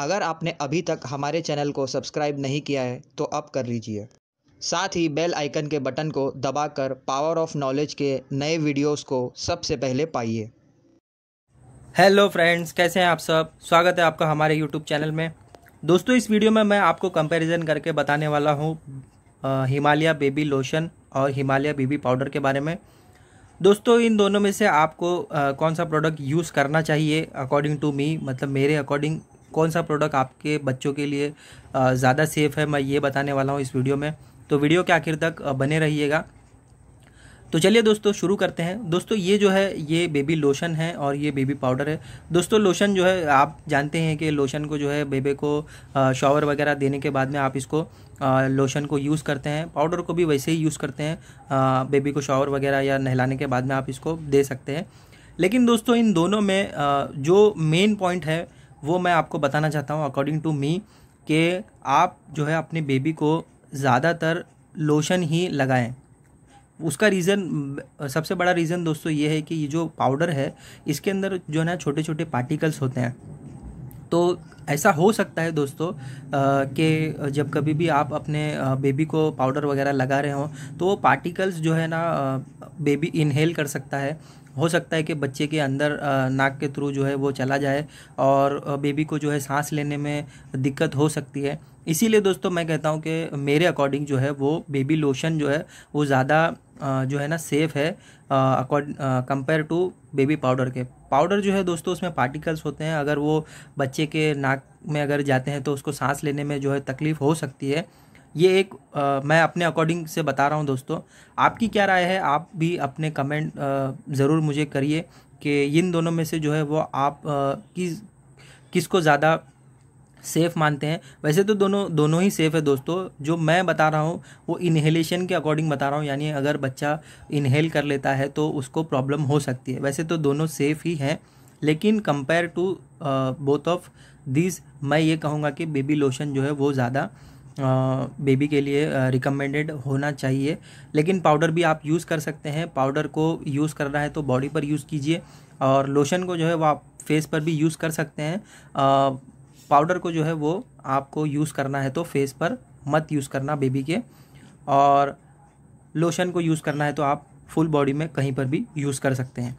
अगर आपने अभी तक हमारे चैनल को सब्सक्राइब नहीं किया है तो अब कर लीजिए साथ ही बेल आइकन के बटन को दबाकर पावर ऑफ नॉलेज के नए वीडियोस को सबसे पहले पाइए हेलो फ्रेंड्स कैसे हैं आप सब स्वागत है आपका हमारे यूट्यूब चैनल में दोस्तों इस वीडियो में मैं आपको कंपैरिजन करके बताने वाला हूँ हिमालय बेबी लोशन और हिमालय बेबी पाउडर के बारे में दोस्तों इन दोनों में से आपको आ, कौन सा प्रोडक्ट यूज़ करना चाहिए अकॉर्डिंग टू मी मतलब मेरे अकॉर्डिंग कौन सा प्रोडक्ट आपके बच्चों के लिए ज़्यादा सेफ़ है मैं ये बताने वाला हूँ इस वीडियो में तो वीडियो के आखिर तक बने रहिएगा तो चलिए दोस्तों शुरू करते हैं दोस्तों ये जो है ये बेबी लोशन है और ये बेबी पाउडर है दोस्तों लोशन जो है आप जानते हैं कि लोशन को जो है बेबे को शॉवर वगैरह देने के बाद में आप इसको लोशन को यूज़ करते हैं पाउडर को भी वैसे ही यूज़ करते हैं बेबी को शॉवर वगैरह या नहलाने के बाद में आप इसको दे सकते हैं लेकिन दोस्तों इन दोनों में जो मेन पॉइंट है वो मैं आपको बताना चाहता हूँ अकॉर्डिंग टू मी कि आप जो है अपने बेबी को ज़्यादातर लोशन ही लगाएं उसका रीज़न सबसे बड़ा रीज़न दोस्तों ये है कि ये जो पाउडर है इसके अंदर जो है ना छोटे छोटे पार्टिकल्स होते हैं तो ऐसा हो सकता है दोस्तों कि जब कभी भी आप अपने बेबी को पाउडर वगैरह लगा रहे हो तो वो पार्टिकल्स जो है ना बेबी इनहेल कर सकता है हो सकता है कि बच्चे के अंदर नाक के थ्रू जो है वो चला जाए और बेबी को जो है सांस लेने में दिक्कत हो सकती है इसीलिए दोस्तों मैं कहता हूँ कि मेरे अकॉर्डिंग जो है वो बेबी लोशन जो है वो ज़्यादा जो है ना सेफ़ है अकॉर्ड कंपेयर टू बेबी पाउडर के पाउडर जो है दोस्तों उसमें पार्टिकल्स होते हैं अगर वो बच्चे के नाक में अगर जाते हैं तो उसको सांस लेने में जो है तकलीफ़ हो सकती है ये एक आ, मैं अपने अकॉर्डिंग से बता रहा हूँ दोस्तों आपकी क्या राय है आप भी अपने कमेंट ज़रूर मुझे करिए कि इन दोनों में से जो है वो आप आ, किस किसको ज़्यादा सेफ़ मानते हैं वैसे तो दोनों दोनों ही सेफ़ है दोस्तों जो मैं बता रहा हूँ वो इन्हेलेशन के अकॉर्डिंग बता रहा हूँ यानी अगर बच्चा इन्हेल कर लेता है तो उसको प्रॉब्लम हो सकती है वैसे तो दोनों सेफ़ ही हैं लेकिन compare to both of these मैं ये कहूँगा कि बेबी लोशन जो है वो ज़्यादा बेबी के लिए रिकमेंडेड होना चाहिए लेकिन पाउडर भी आप यूज़ कर सकते हैं पाउडर को यूज़ करना है तो बॉडी पर यूज़ कीजिए और लोशन को जो है वो आप फेस पर भी यूज़ कर सकते हैं पाउडर को जो है वो आपको यूज़ करना है तो फेस पर मत यूज़ करना बेबी के और लोशन को यूज़ करना है तो आप फुल बॉडी में कहीं पर भी यूज़ कर सकते हैं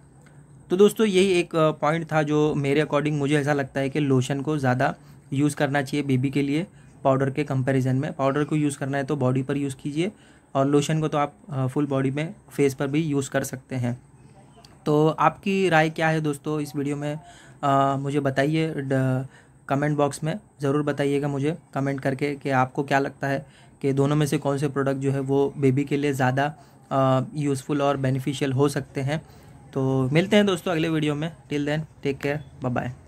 तो दोस्तों यही एक पॉइंट था जो मेरे अकॉर्डिंग मुझे ऐसा लगता है कि लोशन को ज़्यादा यूज़ करना चाहिए बेबी के लिए पाउडर के कंपैरिजन में पाउडर को यूज़ करना है तो बॉडी पर यूज़ कीजिए और लोशन को तो आप फुल बॉडी में फेस पर भी यूज़ कर सकते हैं तो आपकी राय क्या है दोस्तों इस वीडियो में आ, मुझे बताइए कमेंट बॉक्स में ज़रूर बताइएगा मुझे कमेंट करके कि आपको क्या लगता है कि दोनों में से कौन से प्रोडक्ट जो है वो बेबी के लिए ज़्यादा यूज़फुल और बेनिफिशियल हो सकते हैं तो मिलते हैं दोस्तों अगले वीडियो में till then take care bye bye